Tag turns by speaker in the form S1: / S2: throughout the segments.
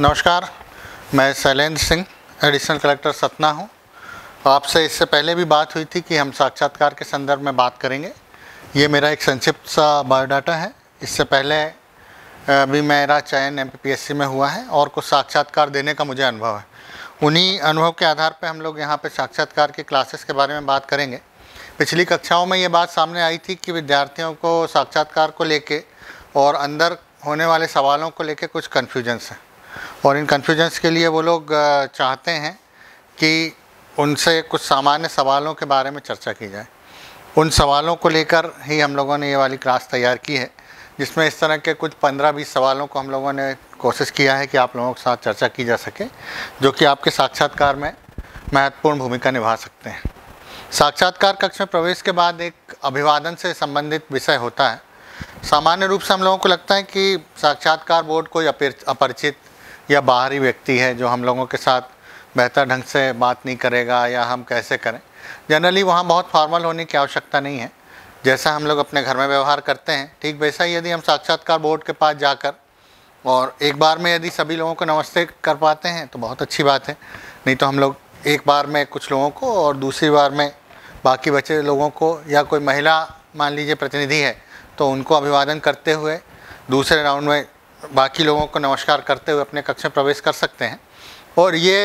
S1: नमस्कार मैं Shailendra Singh additional collector Satna हूं। आपसे इससे पहले भी बात हुई थी कि हम साक्षात्कार के संदर्भ में बात करेंगे ये मेरा एक संक्षिप्त सा बायोडाटा है इससे पहले भी मेरा चयन एम में हुआ है और कुछ साक्षात्कार देने का मुझे अनुभव है उन्हीं अनुभव के आधार पर हम लोग यहाँ पर साक्षात्कार की क्लासेस के बारे में बात करेंगे पिछली कक्षाओं में ये बात सामने आई थी कि विद्यार्थियों को साक्षात्कार को लेके और अंदर होने वाले सवालों को लेके कुछ कन्फ्यूजन्स हैं और इन कन्फ्यूजन्स के लिए वो लोग चाहते हैं कि उनसे कुछ सामान्य सवालों के बारे में चर्चा की जाए उन सवालों को लेकर ही हम लोगों ने ये वाली क्लास तैयार की है जिसमें इस तरह के कुछ पंद्रह बीस सवालों को हम लोगों ने कोशिश किया है कि आप लोगों के साथ चर्चा की जा सके जो कि आपके साक्षात्कार में महत्वपूर्ण भूमिका निभा सकते हैं साक्षात्कार कक्ष में प्रवेश के बाद एक अभिवादन से संबंधित विषय होता है सामान्य रूप से हम लोगों को लगता है कि साक्षात्कार बोर्ड कोई अपरिचित या बाहरी व्यक्ति है जो हम लोगों के साथ बेहतर ढंग से बात नहीं करेगा या हम कैसे करें जनरली वहाँ बहुत फॉर्मल होने की आवश्यकता नहीं है जैसा हम लोग अपने घर में व्यवहार करते हैं ठीक वैसा ही यदि हम साक्षात्कार बोर्ड के पास जाकर और एक बार में यदि सभी लोगों को नमस्ते कर पाते हैं तो बहुत अच्छी बात है नहीं तो हम लोग एक बार में कुछ लोगों को और दूसरी बार में बाकी बचे लोगों को या कोई महिला मान लीजिए प्रतिनिधि है तो उनको अभिवादन करते हुए दूसरे राउंड में बाकी लोगों को नमस्कार करते हुए अपने कक्ष में प्रवेश कर सकते हैं और ये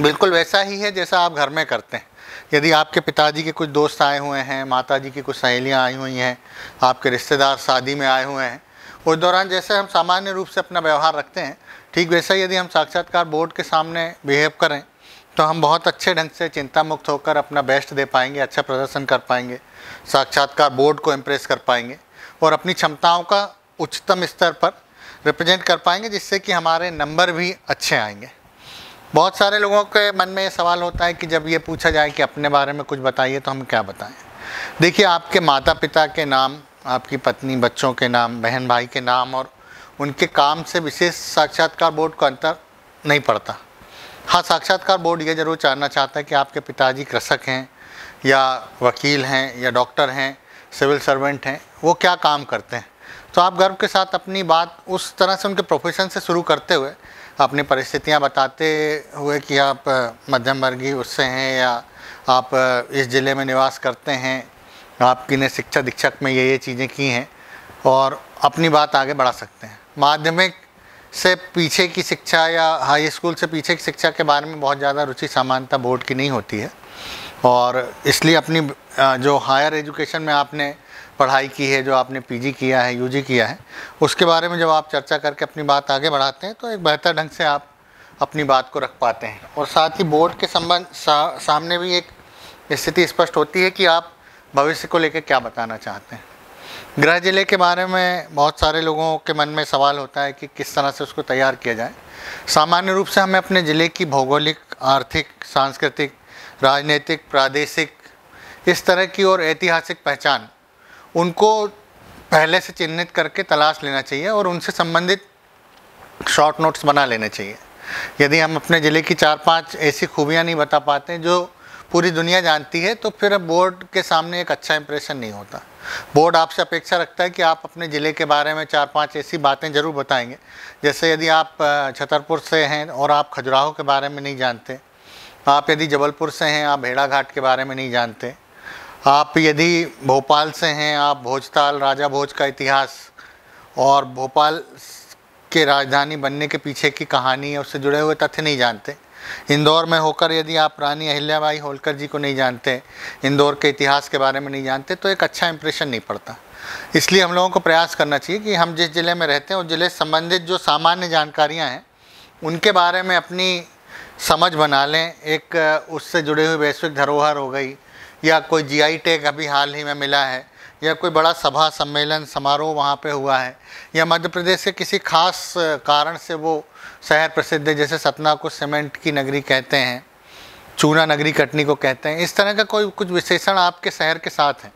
S1: बिल्कुल वैसा ही है जैसा आप घर में करते हैं यदि आपके पिताजी के कुछ दोस्त आए हुए हैं माताजी की कुछ सहेलियाँ आई हुई हैं आपके रिश्तेदार शादी में आए हुए हैं उस दौरान जैसे हम सामान्य रूप से अपना व्यवहार रखते हैं ठीक वैसा यदि हम साक्षात्कार बोर्ड के सामने बिहेव करें तो हम बहुत अच्छे ढंग से चिंता मुक्त होकर अपना बेस्ट दे पाएंगे अच्छा प्रदर्शन कर पाएंगे साक्षात्कार बोर्ड को इम्प्रेस कर पाएंगे और अपनी क्षमताओं का उच्चतम स्तर पर रिप्रेजेंट कर पाएंगे जिससे कि हमारे नंबर भी अच्छे आएंगे बहुत सारे लोगों के मन में ये सवाल होता है कि जब ये पूछा जाए कि अपने बारे में कुछ बताइए तो हम क्या बताएं देखिए आपके माता पिता के नाम आपकी पत्नी बच्चों के नाम बहन भाई के नाम और उनके काम से विशेष साक्षात्कार बोर्ड का अंतर नहीं पड़ता हाँ साक्षात्कार बोर्ड ये ज़रूर जानना चाहता है कि आपके पिताजी कृषक हैं या वकील हैं या डॉक्टर हैं सिविल सर्वेंट हैं वो क्या काम करते हैं तो आप गर्व के साथ अपनी बात उस तरह से उनके प्रोफेशन से शुरू करते हुए अपनी परिस्थितियाँ बताते हुए कि आप मध्यम वर्गीय उससे हैं या आप इस ज़िले में निवास करते हैं आपकी ने शिक्षा दीक्षक में ये ये चीज़ें की हैं और अपनी बात आगे बढ़ा सकते हैं माध्यमिक से पीछे की शिक्षा या हाई स्कूल से पीछे की शिक्षा के बारे में बहुत ज़्यादा रुचि सामान्यता बोर्ड की नहीं होती है और इसलिए अपनी जो हायर एजुकेशन में आपने पढ़ाई की है जो आपने पीजी किया है यूजी किया है उसके बारे में जब आप चर्चा करके अपनी बात आगे बढ़ाते हैं तो एक बेहतर ढंग से आप अपनी बात को रख पाते हैं और साथ ही बोर्ड के संबंध सा, सामने भी एक स्थिति स्पष्ट होती है कि आप भविष्य को लेकर क्या बताना चाहते हैं गृह जिले के बारे में बहुत सारे लोगों के मन में सवाल होता है कि किस तरह से उसको तैयार किया जाए सामान्य रूप से हमें अपने ज़िले की भौगोलिक आर्थिक सांस्कृतिक राजनीतिक प्रादेशिक इस तरह की और ऐतिहासिक पहचान उनको पहले से चिन्हित करके तलाश लेना चाहिए और उनसे संबंधित शॉर्ट नोट्स बना लेने चाहिए यदि हम अपने ज़िले की चार पांच ऐसी खूबियां नहीं बता पाते जो पूरी दुनिया जानती है तो फिर बोर्ड के सामने एक अच्छा इंप्रेशन नहीं होता बोर्ड आपसे अपेक्षा रखता है कि आप अपने ज़िले के बारे में चार पांच ऐसी बातें ज़रूर बताएंगे जैसे यदि आप छतरपुर से हैं और आप खजुराहो के बारे में नहीं जानते आप यदि जबलपुर से हैं आप भेड़ाघाट के बारे में नहीं जानते आप यदि भोपाल से हैं आप भोजताल राजा भोज का इतिहास और भोपाल के राजधानी बनने के पीछे की कहानी उससे जुड़े हुए तथ्य नहीं जानते इंदौर में होकर यदि आप रानी अहिल्याबाई होलकर जी को नहीं जानते इंदौर के इतिहास के बारे में नहीं जानते तो एक अच्छा इंप्रेशन नहीं पड़ता इसलिए हम लोगों को प्रयास करना चाहिए कि हम जिस ज़िले में रहते हैं उस ज़िले से संबंधित जो सामान्य जानकारियाँ हैं उनके बारे में अपनी समझ बना लें एक उससे जुड़े हुए वैश्विक धरोहर हो गई या कोई जीआई टैग अभी हाल ही में मिला है या कोई बड़ा सभा सम्मेलन समारोह वहाँ पे हुआ है या मध्य प्रदेश के किसी खास कारण से वो शहर प्रसिद्ध है जैसे सतना को सीमेंट की नगरी कहते हैं चूना नगरी कटनी को कहते हैं इस तरह का कोई कुछ विशेषण आपके शहर के साथ हैं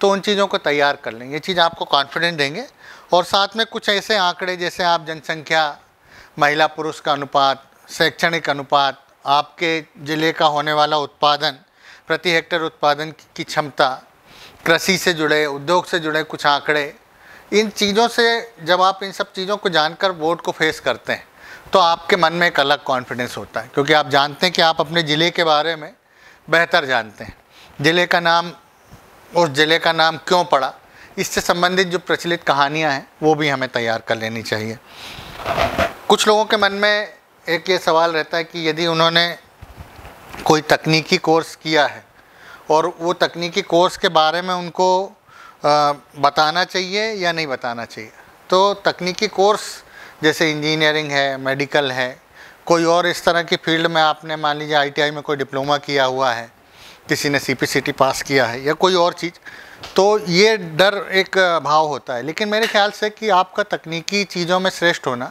S1: तो उन चीज़ों को तैयार कर लें ये चीज़ आपको कॉन्फिडेंट देंगे और साथ में कुछ ऐसे आंकड़े जैसे आप जनसंख्या महिला पुरुष का अनुपात शैक्षणिक अनुपात आपके ज़िले का होने वाला उत्पादन प्रति हेक्टर उत्पादन की क्षमता कृषि से जुड़े उद्योग से जुड़े कुछ आंकड़े इन चीज़ों से जब आप इन सब चीज़ों को जानकर वोट को फेस करते हैं तो आपके मन में एक अलग कॉन्फिडेंस होता है क्योंकि आप जानते हैं कि आप अपने ज़िले के बारे में बेहतर जानते हैं ज़िले का नाम उस ज़िले का नाम क्यों पड़ा इससे संबंधित जो प्रचलित कहानियाँ हैं वो भी हमें तैयार कर लेनी चाहिए कुछ लोगों के मन में एक ये सवाल रहता है कि यदि उन्होंने कोई तकनीकी कोर्स किया है और वो तकनीकी कोर्स के बारे में उनको बताना चाहिए या नहीं बताना चाहिए तो तकनीकी कोर्स जैसे इंजीनियरिंग है मेडिकल है कोई और इस तरह की फील्ड में आपने मान लीजिए आईटीआई में कोई डिप्लोमा किया हुआ है किसी ने सीपीसीटी पास किया है या कोई और चीज़ तो ये डर एक भाव होता है लेकिन मेरे ख्याल से कि आपका तकनीकी चीज़ों में श्रेष्ठ होना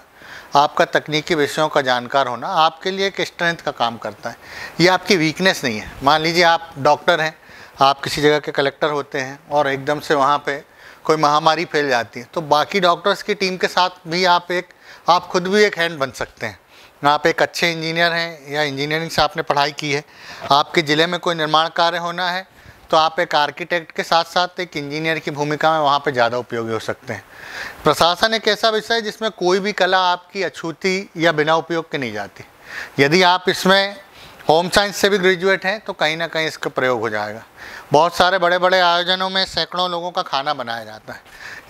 S1: आपका तकनीकी विषयों का जानकार होना आपके लिए एक स्ट्रेंथ का काम करता है ये आपकी वीकनेस नहीं है मान लीजिए आप डॉक्टर हैं आप किसी जगह के कलेक्टर होते हैं और एकदम से वहाँ पे कोई महामारी फैल जाती है तो बाकी डॉक्टर्स की टीम के साथ भी आप एक आप खुद भी एक हैंड बन सकते हैं आप एक अच्छे इंजीनियर हैं या इंजीनियरिंग से आपने पढ़ाई की है आपके ज़िले में कोई निर्माण कार्य होना है तो आप एक आर्किटेक्ट के साथ साथ एक इंजीनियर की भूमिका में वहाँ पर ज़्यादा उपयोगी हो सकते हैं प्रशासन एक ऐसा विषय है जिसमें कोई भी कला आपकी अछूती या बिना उपयोग के नहीं जाती यदि आप इसमें होम साइंस से भी ग्रेजुएट हैं तो कहीं ना कहीं इसका प्रयोग हो जाएगा बहुत सारे बड़े बड़े आयोजनों में सैकड़ों लोगों का खाना बनाया जाता है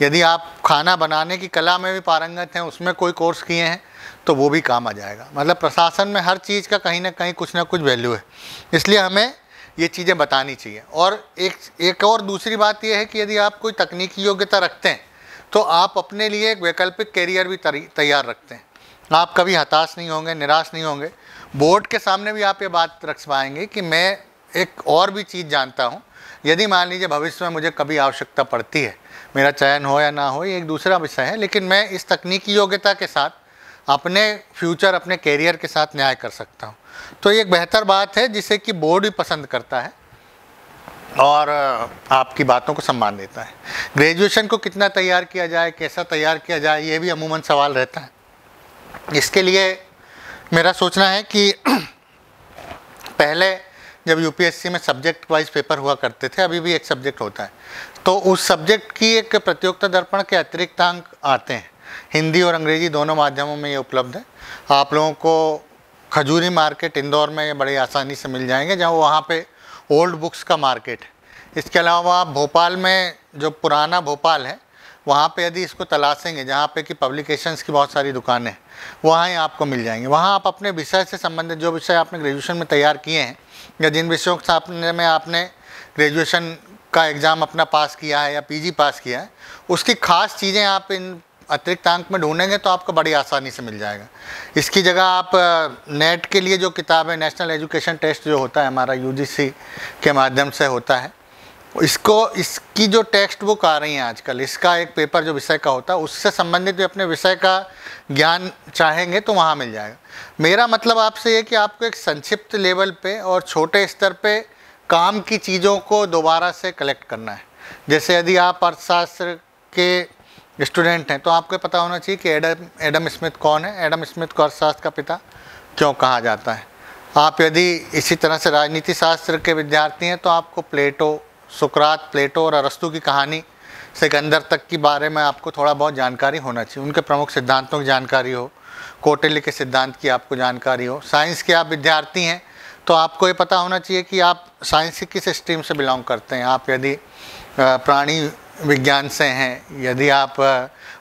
S1: यदि आप खाना बनाने की कला में भी पारंगत हैं उसमें कोई कोर्स किए हैं तो वो भी काम आ जाएगा मतलब प्रशासन में हर चीज़ का कहीं ना कहीं कुछ ना कुछ वैल्यू है इसलिए हमें ये चीज़ें बतानी चाहिए और एक एक और दूसरी बात यह है कि यदि आप कोई तकनीकी योग्यता रखते हैं तो आप अपने लिए एक वैकल्पिक कैरियर भी तैयार रखते हैं आप कभी हताश नहीं होंगे निराश नहीं होंगे बोर्ड के सामने भी आप ये बात रख पाएंगे कि मैं एक और भी चीज़ जानता हूँ यदि मान लीजिए भविष्य में मुझे कभी आवश्यकता पड़ती है मेरा चयन हो या ना हो ये एक दूसरा विषय है लेकिन मैं इस तकनीकी योग्यता के साथ अपने फ्यूचर अपने कैरियर के साथ न्याय कर सकता हूँ तो ये एक बेहतर बात है जिसे कि बोर्ड भी पसंद करता है और आपकी बातों को सम्मान देता है ग्रेजुएशन को कितना तैयार किया जाए कैसा तैयार किया जाए ये भी अमूमन सवाल रहता है इसके लिए मेरा सोचना है कि पहले जब यूपीएससी में सब्जेक्ट वाइज पेपर हुआ करते थे अभी भी एक सब्जेक्ट होता है तो उस सब्जेक्ट की एक प्रतियोगिता दर्पण के अतिरिक्त अंक आते हैं हिंदी और अंग्रेज़ी दोनों माध्यमों में ये उपलब्ध है आप लोगों को खजूरी मार्केट इंदौर में बड़ी आसानी से मिल जाएंगे जहाँ वहाँ पे ओल्ड बुक्स का मार्केट है इसके अलावा भोपाल में जो पुराना भोपाल है वहाँ पे यदि इसको तलाशेंगे जहाँ पे कि पब्लिकेशंस की बहुत सारी दुकानें हैं वहाँ ही आपको मिल जाएंगे वहाँ आप अपने विषय से संबंधित जो विषय आपने ग्रेजुएशन में तैयार किए हैं या जिन विषयों के सामने में आपने ग्रेजुएशन का एग्ज़ाम अपना पास किया है या पीजी पास किया है उसकी खास चीज़ें आप इन अतिरिक्त अंक में ढूंढेंगे तो आपको बड़ी आसानी से मिल जाएगा इसकी जगह आप नेट के लिए जो किताब है नेशनल एजुकेशन टेस्ट जो होता है हमारा यू के माध्यम से होता है इसको इसकी जो टेक्स्ट बुक आ रही हैं आजकल इसका एक पेपर जो विषय का होता है उससे संबंधित भी अपने विषय का ज्ञान चाहेंगे तो वहाँ मिल जाएगा मेरा मतलब आपसे ये कि आपको एक संक्षिप्त लेवल पे और छोटे स्तर पे काम की चीज़ों को दोबारा से कलेक्ट करना है जैसे यदि आप अर्थशास्त्र के स्टूडेंट हैं तो आपको पता होना चाहिए कि एडम एडम स्मिथ कौन है एडम स्मिथ को अर्थशास्त्र का पिता क्यों कहा जाता है आप यदि इसी तरह से राजनीति शास्त्र के विद्यार्थी हैं तो आपको प्लेटो सुकरात प्लेटो और अरस्तु की कहानी सिकंदर तक के बारे में आपको थोड़ा बहुत जानकारी होना चाहिए उनके प्रमुख सिद्धांतों की जानकारी हो कोटिल्य के सिद्धांत की आपको जानकारी हो साइंस के आप विद्यार्थी हैं तो आपको ये पता होना चाहिए कि आप साइंस की किस स्ट्रीम से बिलोंग करते हैं आप यदि प्राणी विज्ञान से हैं यदि आप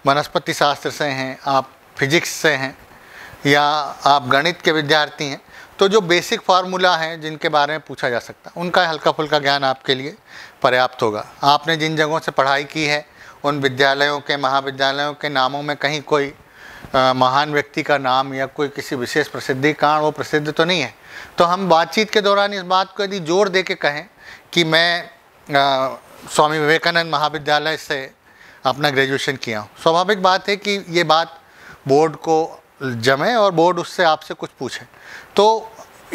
S1: वनस्पति शास्त्र से हैं आप फिजिक्स से हैं या आप गणित के विद्यार्थी हैं तो जो बेसिक फार्मूला हैं जिनके बारे में पूछा जा सकता है उनका हल्का फुल्का ज्ञान आपके लिए पर्याप्त होगा आपने जिन जगहों से पढ़ाई की है उन विद्यालयों के महाविद्यालयों के नामों में कहीं कोई आ, महान व्यक्ति का नाम या कोई किसी विशेष प्रसिद्धि कारण वो प्रसिद्ध तो नहीं है तो हम बातचीत के दौरान इस बात को यदि जोर दे के कहें कि मैं आ, स्वामी विवेकानंद महाविद्यालय से अपना ग्रेजुएशन किया हूँ स्वाभाविक बात है कि ये बात बोर्ड को जमे और बोर्ड उससे आपसे कुछ पूछे तो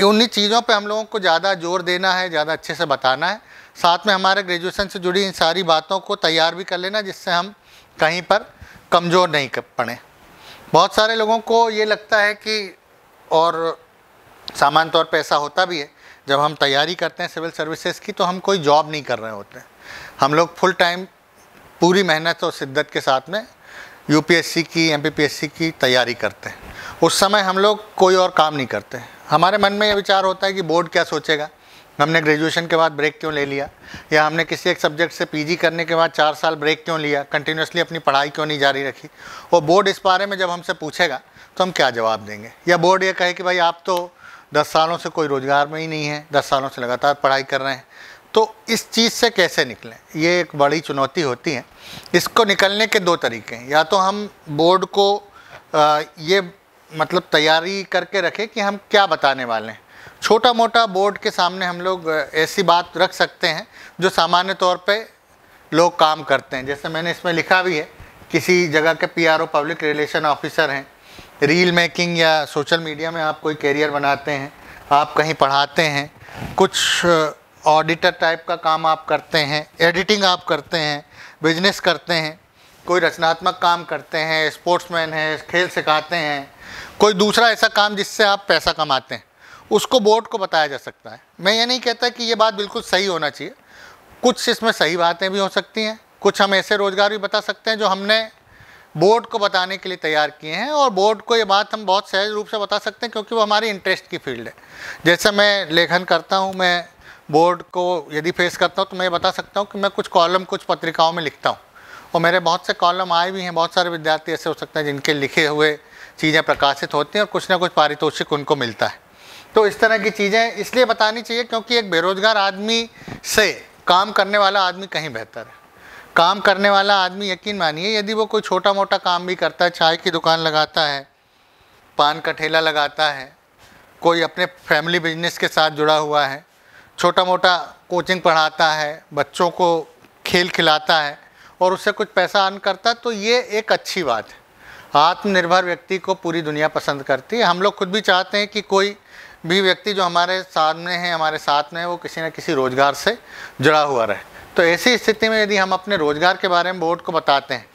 S1: उन्हीं चीज़ों पे हम लोगों को ज़्यादा जोर देना है ज़्यादा अच्छे से बताना है साथ में हमारे ग्रेजुएशन से जुड़ी इन सारी बातों को तैयार भी कर लेना जिससे हम कहीं पर कमज़ोर नहीं कर पड़ें बहुत सारे लोगों को ये लगता है कि और सामान्य तौर पर ऐसा होता भी है जब हम तैयारी करते हैं सिविल सर्विसेज की तो हम कोई जॉब नहीं कर रहे होते हैं हम लोग फुल टाइम पूरी मेहनत और शिद्दत के साथ में यूपीएससी की एमपीपीएससी की तैयारी करते हैं उस समय हम लोग कोई और काम नहीं करते हमारे मन में यह विचार होता है कि बोर्ड क्या सोचेगा हमने ग्रेजुएशन के बाद ब्रेक क्यों ले लिया या हमने किसी एक सब्जेक्ट से पीजी करने के बाद चार साल ब्रेक क्यों लिया कंटिन्यूसली अपनी पढ़ाई क्यों नहीं जारी रखी और बोर्ड इस बारे में जब हमसे पूछेगा तो हम क्या जवाब देंगे या बोर्ड ये कहे कि भाई आप तो दस सालों से कोई रोज़गार में ही नहीं है दस सालों से लगातार पढ़ाई कर रहे हैं तो इस चीज़ से कैसे निकलें ये एक बड़ी चुनौती होती है इसको निकलने के दो तरीके हैं या तो हम बोर्ड को आ, ये मतलब तैयारी करके रखें कि हम क्या बताने वाले हैं छोटा मोटा बोर्ड के सामने हम लोग ऐसी बात रख सकते हैं जो सामान्य तौर पे लोग काम करते हैं जैसे मैंने इसमें लिखा भी है किसी जगह के पीआरओ पब्लिक रिलेशन ऑफिसर हैं रील मेकिंग या सोशल मीडिया में आप कोई कैरियर बनाते हैं आप कहीं पढ़ाते हैं कुछ ऑडिटर टाइप का काम आप करते हैं एडिटिंग आप करते हैं बिजनेस करते हैं कोई रचनात्मक काम करते हैं स्पोर्ट्समैन है खेल सिखाते हैं कोई दूसरा ऐसा काम जिससे आप पैसा कमाते हैं उसको बोर्ड को बताया जा सकता है मैं ये नहीं कहता कि ये बात बिल्कुल सही होना चाहिए कुछ इसमें सही बातें भी हो सकती हैं कुछ हम ऐसे रोज़गार भी बता सकते हैं जो हमने बोर्ड को बताने के लिए तैयार किए हैं और बोर्ड को ये बात हम बहुत सहज रूप से बता सकते हैं क्योंकि वो हमारी इंटरेस्ट की फील्ड है जैसे मैं लेखन करता हूँ मैं बोर्ड को यदि फेस करता हूँ तो मैं बता सकता हूँ कि मैं कुछ कॉलम कुछ पत्रिकाओं में लिखता हूँ और मेरे बहुत से कॉलम आए भी हैं बहुत सारे विद्यार्थी ऐसे हो सकते हैं जिनके लिखे हुए चीज़ें प्रकाशित होती हैं और कुछ ना कुछ पारितोषिक उनको मिलता है तो इस तरह की चीज़ें इसलिए बतानी चाहिए क्योंकि एक बेरोजगार आदमी से काम करने वाला आदमी कहीं बेहतर है काम करने वाला आदमी यकीन मानिए यदि वो कोई छोटा मोटा काम भी करता है चाय की दुकान लगाता है पान का ठेला लगाता है कोई अपने फैमिली बिजनेस के साथ जुड़ा हुआ है छोटा मोटा कोचिंग पढ़ाता है बच्चों को खेल खिलाता है और उससे कुछ पैसा अर्न करता है तो ये एक अच्छी बात है आत्मनिर्भर व्यक्ति को पूरी दुनिया पसंद करती है हम लोग खुद भी चाहते हैं कि कोई भी व्यक्ति जो हमारे सामने हैं हमारे साथ में है वो किसी न किसी रोज़गार से जुड़ा हुआ रहे तो ऐसी स्थिति में यदि हम अपने रोज़गार के बारे में बोर्ड को बताते हैं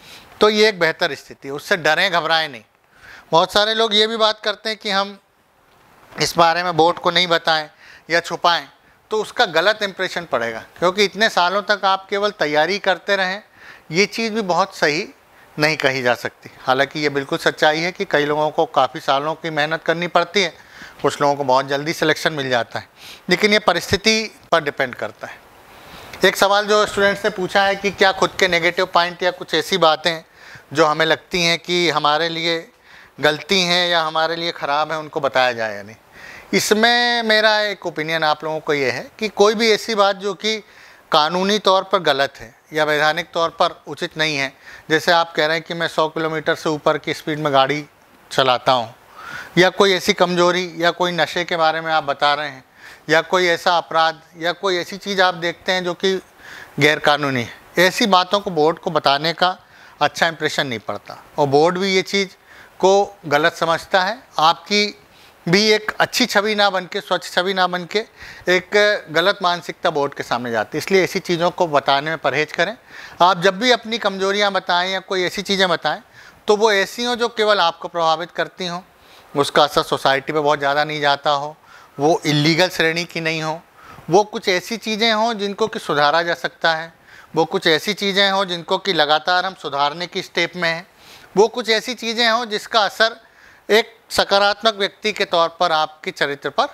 S1: तो ये एक बेहतर स्थिति है उससे डरें घबराएं नहीं बहुत सारे लोग ये भी बात करते हैं कि हम इस बारे में बोर्ड को नहीं बताएं या छुपाएं तो उसका गलत इम्प्रेशन पड़ेगा क्योंकि इतने सालों तक आप केवल तैयारी करते रहें ये चीज़ भी बहुत सही नहीं कही जा सकती हालांकि ये बिल्कुल सच्चाई है कि कई लोगों को काफ़ी सालों की मेहनत करनी पड़ती है कुछ लोगों को बहुत जल्दी सिलेक्शन मिल जाता है लेकिन ये परिस्थिति पर डिपेंड करता है एक सवाल जो स्टूडेंट्स ने पूछा है कि क्या खुद के नेगेटिव पॉइंट या कुछ ऐसी बातें जो हमें लगती हैं कि हमारे लिए गलती हैं या हमारे लिए ख़राब हैं उनको बताया जाए या नहीं इसमें मेरा एक ओपिनियन आप लोगों को ये है कि कोई भी ऐसी बात जो कि कानूनी तौर पर गलत है या वैधानिक तौर पर उचित नहीं है जैसे आप कह रहे हैं कि मैं 100 किलोमीटर से ऊपर की स्पीड में गाड़ी चलाता हूँ या कोई ऐसी कमजोरी या कोई नशे के बारे में आप बता रहे हैं या कोई ऐसा अपराध या कोई ऐसी चीज़ आप देखते हैं जो कि गैरकानूनी है ऐसी बातों को बोर्ड को बताने का अच्छा इंप्रेशन नहीं पड़ता और बोर्ड भी ये चीज़ को गलत समझता है आपकी भी एक अच्छी छवि ना बन के स्वच्छ छवि ना बन के एक गलत मानसिकता बोर्ड के सामने जाती है इसलिए ऐसी चीज़ों को बताने में परहेज करें आप जब भी अपनी कमजोरियाँ बताएं या कोई ऐसी चीज़ें बताएं तो वो ऐसी हों जो केवल आपको प्रभावित करती हों उसका असर सोसाइटी पर बहुत ज़्यादा नहीं जाता हो वो इलीगल श्रेणी की नहीं हो वो कुछ ऐसी चीज़ें हों जिनको कि सुधारा जा सकता है वो कुछ ऐसी चीज़ें हों जिनको कि लगातार हम सुधारने की स्टेप में हैं वो कुछ ऐसी चीज़ें हों जिसका असर एक सकारात्मक व्यक्ति के तौर पर आपके चरित्र पर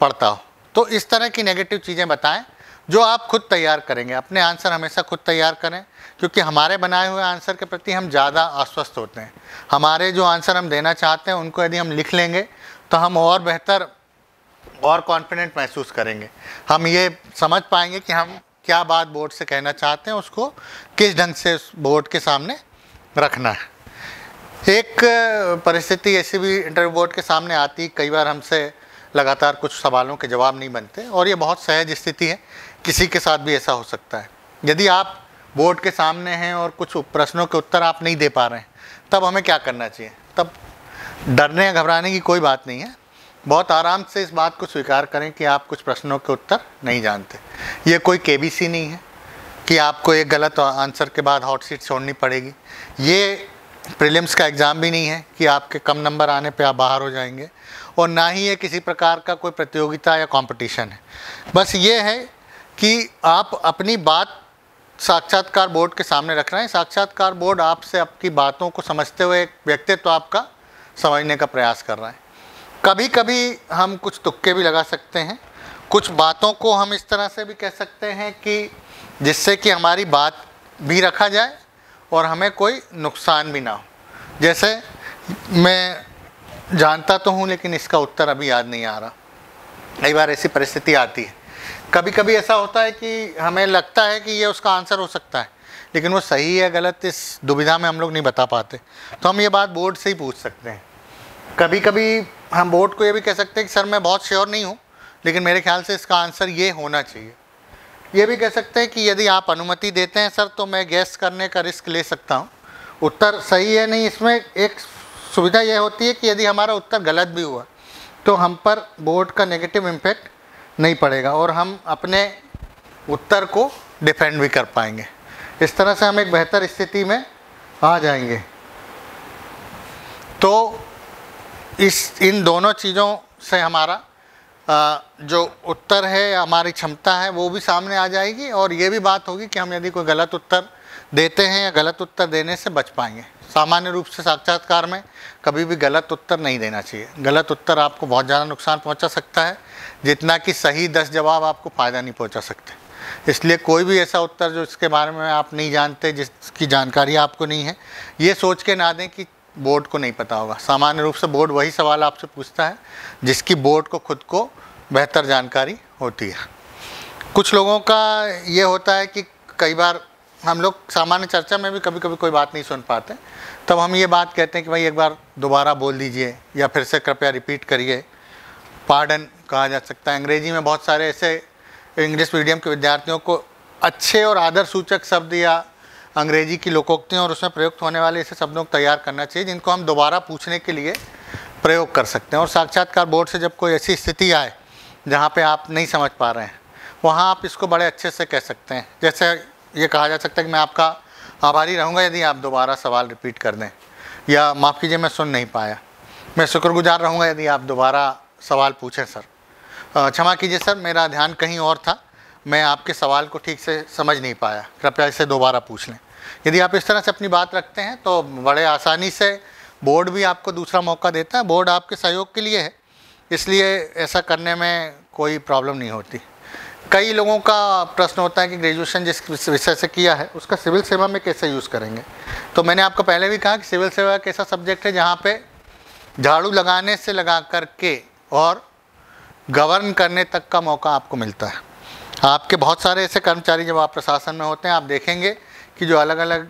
S1: पड़ता हो तो इस तरह की नेगेटिव चीज़ें बताएं जो आप खुद तैयार करेंगे अपने आंसर हमेशा खुद तैयार करें क्योंकि हमारे बनाए हुए आंसर के प्रति हम ज़्यादा आश्वस्त होते हैं हमारे जो आंसर हम देना चाहते हैं उनको यदि हम लिख लेंगे तो हम और बेहतर और कॉन्फिडेंट महसूस करेंगे हम ये समझ पाएंगे कि हम क्या बात बोर्ड से कहना चाहते हैं उसको किस ढंग से बोर्ड के सामने रखना है एक परिस्थिति ऐसी भी इंटरव्यू बोर्ड के सामने आती कई बार हमसे लगातार कुछ सवालों के जवाब नहीं बनते और ये बहुत सहज स्थिति है किसी के साथ भी ऐसा हो सकता है यदि आप बोर्ड के सामने हैं और कुछ प्रश्नों के उत्तर आप नहीं दे पा रहे हैं तब हमें क्या करना चाहिए तब डरने या घबराने की कोई बात नहीं है बहुत आराम से इस बात को स्वीकार करें कि आप कुछ प्रश्नों के उत्तर नहीं जानते ये कोई के नहीं है कि आपको एक गलत आंसर के बाद हॉट सीट छोड़नी पड़ेगी ये प्रीलिम्स का एग्ज़ाम भी नहीं है कि आपके कम नंबर आने पे आप बाहर हो जाएंगे और ना ही ये किसी प्रकार का कोई प्रतियोगिता या कंपटीशन है बस ये है कि आप अपनी बात साक्षात्कार बोर्ड के सामने रख रहे हैं साक्षात्कार बोर्ड आपसे आपकी बातों को समझते हुए एक व्यक्तित्व आपका समझने का प्रयास कर रहा है कभी कभी हम कुछ तुक्के भी लगा सकते हैं कुछ बातों को हम इस तरह से भी कह सकते हैं कि जिससे कि हमारी बात भी रखा जाए और हमें कोई नुकसान भी ना हो जैसे मैं जानता तो हूँ लेकिन इसका उत्तर अभी याद नहीं आ रहा कई बार ऐसी परिस्थिति आती है कभी कभी ऐसा होता है कि हमें लगता है कि ये उसका आंसर हो सकता है लेकिन वो सही या गलत इस दुविधा में हम लोग नहीं बता पाते तो हम ये बात बोर्ड से ही पूछ सकते हैं कभी कभी हम बोर्ड को ये भी कह सकते हैं कि सर मैं बहुत श्योर नहीं हूँ लेकिन मेरे ख्याल से इसका आंसर ये होना चाहिए ये भी कह सकते हैं कि यदि आप अनुमति देते हैं सर तो मैं गैस करने का रिस्क ले सकता हूँ उत्तर सही है नहीं इसमें एक सुविधा यह होती है कि यदि हमारा उत्तर गलत भी हुआ तो हम पर बोर्ड का नेगेटिव इम्पैक्ट नहीं पड़ेगा और हम अपने उत्तर को डिफेंड भी कर पाएंगे इस तरह से हम एक बेहतर स्थिति में आ जाएंगे तो इस इन दोनों चीज़ों से हमारा जो उत्तर है हमारी क्षमता है वो भी सामने आ जाएगी और ये भी बात होगी कि हम यदि कोई गलत उत्तर देते हैं या गलत उत्तर देने से बच पाएंगे सामान्य रूप से साक्षात्कार में कभी भी गलत उत्तर नहीं देना चाहिए गलत उत्तर आपको बहुत ज़्यादा नुकसान पहुंचा सकता है जितना कि सही दस जवाब आपको फ़ायदा नहीं पहुंचा सकते इसलिए कोई भी ऐसा उत्तर जो इसके बारे में आप नहीं जानते जिसकी जानकारी आपको नहीं है ये सोच के ना दें कि बोर्ड को नहीं पता होगा सामान्य रूप से बोर्ड वही सवाल आपसे पूछता है जिसकी बोर्ड को खुद को बेहतर जानकारी होती है कुछ लोगों का ये होता है कि कई बार हम लोग सामान्य चर्चा में भी कभी कभी कोई बात नहीं सुन पाते तब हम ये बात कहते हैं कि भाई एक बार दोबारा बोल दीजिए या फिर से कृपया रिपीट करिए पार्डन कहा जा सकता है अंग्रेजी में बहुत सारे ऐसे इंग्लिश मीडियम के विद्यार्थियों को अच्छे और आदर सूचक शब्द या अंग्रेजी की लोकोक्तियों और उसमें प्रयुक्त होने वाले ऐसे शब्दों को तैयार करना चाहिए जिनको हम दोबारा पूछने के लिए प्रयोग कर सकते हैं और साक्षात्कार बोर्ड से जब कोई ऐसी स्थिति आए जहाँ पे आप नहीं समझ पा रहे हैं वहाँ आप इसको बड़े अच्छे से कह सकते हैं जैसे ये कहा जा सकता है कि मैं आपका आभारी रहूँगा यदि आप दोबारा सवाल रिपीट कर दें या माफ़ कीजिए मैं सुन नहीं पाया मैं शुक्रगुजार रहूँगा यदि आप दोबारा सवाल पूछें सर क्षमा कीजिए सर मेरा ध्यान कहीं और था मैं आपके सवाल को ठीक से समझ नहीं पाया कृपया इसे दोबारा पूछ लें यदि आप इस तरह से अपनी बात रखते हैं तो बड़े आसानी से बोर्ड भी आपको दूसरा मौका देता है बोर्ड आपके सहयोग के लिए है इसलिए ऐसा करने में कोई प्रॉब्लम नहीं होती कई लोगों का प्रश्न होता है कि ग्रेजुएशन जिस विषय से किया है उसका सिविल सेवा में कैसे यूज़ करेंगे तो मैंने आपको पहले भी कहा कि सिविल सेवा एक ऐसा सब्जेक्ट है जहाँ पे झाड़ू लगाने से लगा कर के और गवर्न करने तक का मौका आपको मिलता है आपके बहुत सारे ऐसे कर्मचारी जब आप प्रशासन में होते हैं आप देखेंगे कि जो अलग अलग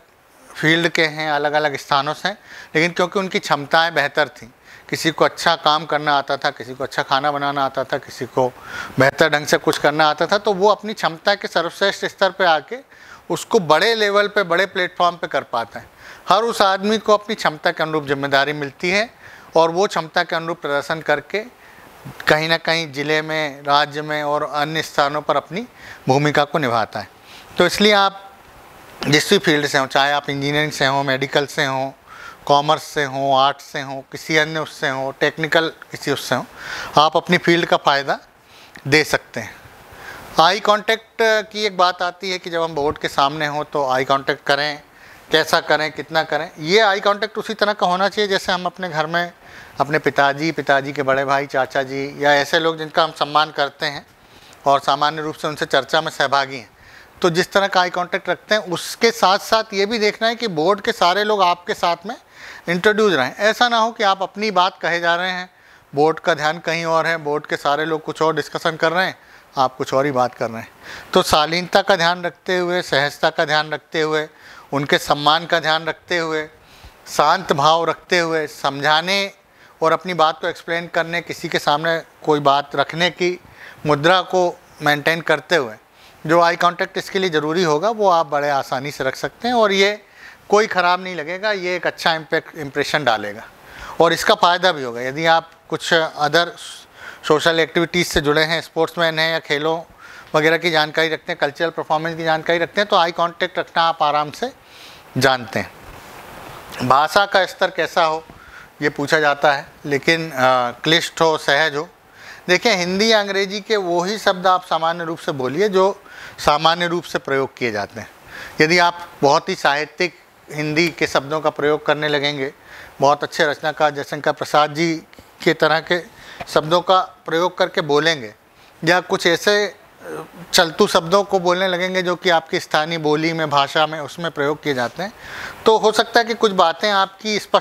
S1: फील्ड के हैं अलग अलग स्थानों से लेकिन क्योंकि उनकी क्षमताएं बेहतर थी किसी को अच्छा काम करना आता था किसी को अच्छा खाना बनाना आता था किसी को बेहतर ढंग से कुछ करना आता था तो वो अपनी क्षमता के सर्वश्रेष्ठ स्तर पर आके उसको बड़े लेवल पर बड़े प्लेटफॉर्म पर कर पाते हैं हर उस आदमी को अपनी क्षमता के अनुरूप जिम्मेदारी मिलती है और वो क्षमता के अनुरूप प्रदर्शन करके कहीं ना कहीं ज़िले में राज्य में और अन्य स्थानों पर अपनी भूमिका को निभाता है तो इसलिए आप जिस भी फील्ड से हों चाहे आप इंजीनियरिंग से हों मेडिकल से हों कॉमर्स से हों आर्ट से हों किसी अन्य उससे हों टेक्निकल किसी उससे हों आप अपनी फील्ड का फ़ायदा दे सकते हैं आई कांटेक्ट की एक बात आती है कि जब हम बोर्ड के सामने हों तो आई कांटेक्ट करें कैसा करें कितना करें ये आई कांटेक्ट उसी तरह का होना चाहिए जैसे हम अपने घर में अपने पिताजी पिताजी के बड़े भाई चाचा जी या ऐसे लोग जिनका हम सम्मान करते हैं और सामान्य रूप से उनसे चर्चा में सहभागी हैं तो जिस तरह का आई कांटेक्ट रखते हैं उसके साथ साथ ये भी देखना है कि बोर्ड के सारे लोग आपके साथ में इंट्रोड्यूस रहें ऐसा ना हो कि आप अपनी बात कहे जा रहे हैं बोर्ड का ध्यान कहीं और है बोर्ड के सारे लोग कुछ और डिस्कशन कर रहे हैं आप कुछ और ही बात कर रहे हैं तो शालीनता का ध्यान रखते हुए सहजता का ध्यान रखते हुए उनके सम्मान का ध्यान रखते हुए शांत भाव रखते हुए समझाने और अपनी बात को एक्सप्लेन करने किसी के सामने कोई बात रखने की मुद्रा को मेंटेन करते हुए जो आई कांटेक्ट इसके लिए ज़रूरी होगा वो आप बड़े आसानी से रख सकते हैं और ये कोई ख़राब नहीं लगेगा ये एक अच्छा इम्पेक्ट इम्प्रेशन डालेगा और इसका फ़ायदा भी होगा यदि आप कुछ अदर सोशल एक्टिविटीज़ से जुड़े हैं स्पोर्ट्समैन हैं या खेलों वगैरह की जानकारी रखते हैं कल्चरल परफॉर्मेंस की जानकारी रखते हैं तो आई कांटेक्ट रखना आप आराम से जानते हैं भाषा का स्तर कैसा हो ये पूछा जाता है लेकिन क्लिष्ट हो सहज हो देखिए हिंदी या अंग्रेजी के वो ही शब्द आप सामान्य रूप से बोलिए जो सामान्य रूप से प्रयोग किए जाते हैं यदि आप बहुत ही साहित्यिक हिंदी के शब्दों का प्रयोग करने लगेंगे बहुत अच्छे रचनाकार जयशंकर प्रसाद जी के तरह के शब्दों का प्रयोग करके बोलेंगे या कुछ ऐसे चलतू शब्दों को बोलने लगेंगे जो कि आपकी स्थानीय बोली में भाषा में उसमें प्रयोग किए जाते हैं तो हो सकता है कि कुछ बातें आपकी स्पष्ट